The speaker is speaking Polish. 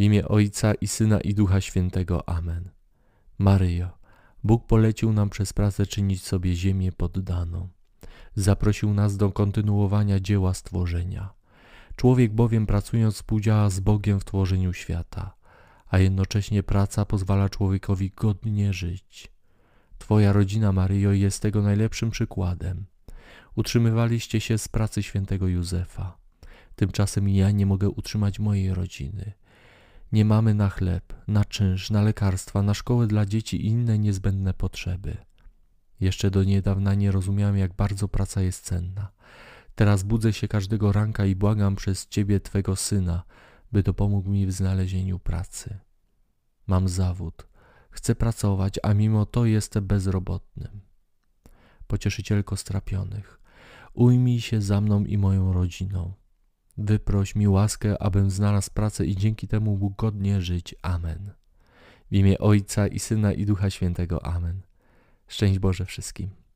W imię Ojca i Syna i Ducha Świętego. Amen. Maryjo, Bóg polecił nam przez pracę czynić sobie ziemię poddaną. Zaprosił nas do kontynuowania dzieła stworzenia. Człowiek bowiem pracując współdziała z Bogiem w tworzeniu świata, a jednocześnie praca pozwala człowiekowi godnie żyć. Twoja rodzina, Maryjo, jest tego najlepszym przykładem. Utrzymywaliście się z pracy świętego Józefa. Tymczasem ja nie mogę utrzymać mojej rodziny – nie mamy na chleb, na czynsz, na lekarstwa, na szkołę dla dzieci i inne niezbędne potrzeby. Jeszcze do niedawna nie rozumiałem, jak bardzo praca jest cenna. Teraz budzę się każdego ranka i błagam przez Ciebie, Twego Syna, by dopomógł mi w znalezieniu pracy. Mam zawód, chcę pracować, a mimo to jestem bezrobotnym. Pocieszycielko strapionych, ujmij się za mną i moją rodziną. Wyproś mi łaskę, abym znalazł pracę i dzięki temu mógł godnie żyć. Amen. W imię Ojca i Syna i Ducha Świętego. Amen. Szczęść Boże wszystkim.